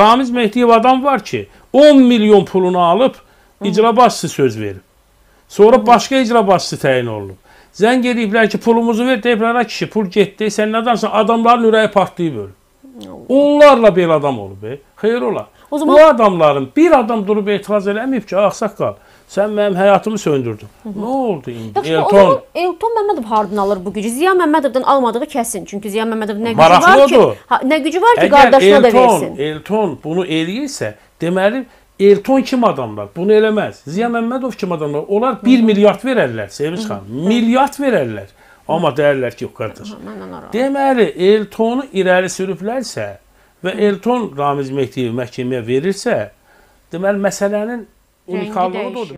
Ramiz Mehdiyev adam var ki, 10 milyon pulunu alıb icra başçısı söz verib. Sonra başqa icra başçısı təyin olunub. Zəng ediblər ki, pulumuzu ver, deyiblər, ha kişi, pul getdi, sən nədansan, adamların ürəyi partlayıb ölüb. Onlarla belə adam olub, e. xeyr ola. O, zaman... o adamların bir adam durub etiraz eləməyib ki, axsaqqal, ah, Sən mənim həyatımı söndürdün. Nə oldu indi? Yaxşı, Elton. Elton Məmmədov hardan alır bu gücü? Ziya Məmmədovdan almadığı kəsin. Çünki Ziya Məmmədov nə gücü var ki, ha, nə gücü var ki, Əgər qardaşına Elton, da versin. Elton bunu eləyirsə, deməli Elton kim adamlar? Bunu eləməz. Ziya Məmmədov kim adamlar? Onlar 1 milyard verərlər Sevinç xan. Milyard verərlər. Amma deyirlər ki, yox qardaş. Deməli Eltonu irəli sürüblərsə və Elton Ramiz Mehdiyev məhkəməyə verirsə, deməli məsələnin unikallığı da odur.